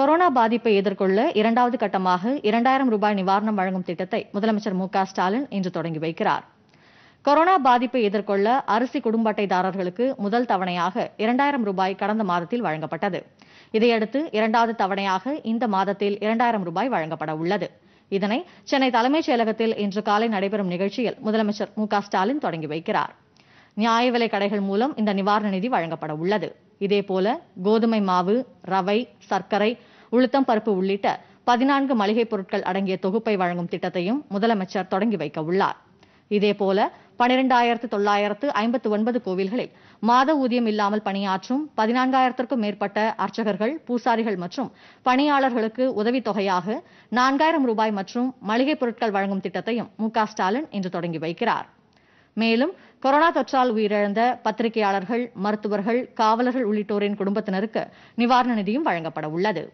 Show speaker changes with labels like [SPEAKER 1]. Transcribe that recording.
[SPEAKER 1] corona பாதிப்பை எதிர்கொள்ள இரண்டாவது கட்டமாக இரண்டாயிரம் ரூபாய் நிவாரணம் வழங்கும் திட்டத்தை முதலமைச்சர் மு ஸ்டாலின் இன்று தொடங்கி வைக்கிறார் கொரோனா பாதிப்பை எதிர்கொள்ள அரிசி குடும்ப அட்டைதாரர்களுக்கு முதல் தவணையாக இரண்டாயிரம் ரூபாய் கடந்த மாதத்தில் வழங்கப்பட்டது இதையடுத்து இரண்டாவது தவணையாக இந்த மாதத்தில் இரண்டாயிரம் ரூபாய் வழங்கப்பட உள்ளது இதனை சென்னை தலைமைச் செயலகத்தில் இன்று காலை நடைபெறும் நிகழ்ச்சியில் முதலமைச்சர் மு ஸ்டாலின் தொடங்கி வைக்கிறார் நியாய விலை கடைகள் மூலம் இந்த நிவாரண நிதி வழங்கப்பட உள்ளது இதே போல கோதுமை மாவு ரவை சர்க்கரை உளுத்தம் பருப்பு உள்ளிட்ட பதினான்கு மளிகை பொருட்கள் அடங்கிய தொகுப்பை வழங்கும் திட்டத்தையும் முதலமைச்சர் தொடங்கி வைக்க உள்ளார் இதேபோல பனிரெண்டாயிரத்து தொள்ளாயிரத்து ஐம்பத்து ஒன்பது கோவில்களில் மாத ஊதியம் இல்லாமல் பணியாற்றும் பதினான்காயிரத்திற்கும் மேற்பட்ட அர்ச்சகர்கள் பூசாரிகள் மற்றும் பணியாளர்களுக்கு உதவித்தொகையாக நான்காயிரம் ரூபாய் மற்றும் மளிகைப் பொருட்கள் வழங்கும் திட்டத்தையும் மு ஸ்டாலின் இன்று தொடங்கி வைக்கிறார் மேலும் கொரோனா தொற்றால் உயிரிழந்த பத்திரிகையாளர்கள் மருத்துவர்கள் காவலர்கள் உள்ளிட்டோரின் குடும்பத்தினருக்கு நிவாரண நிதியும் வழங்கப்பட உள்ளது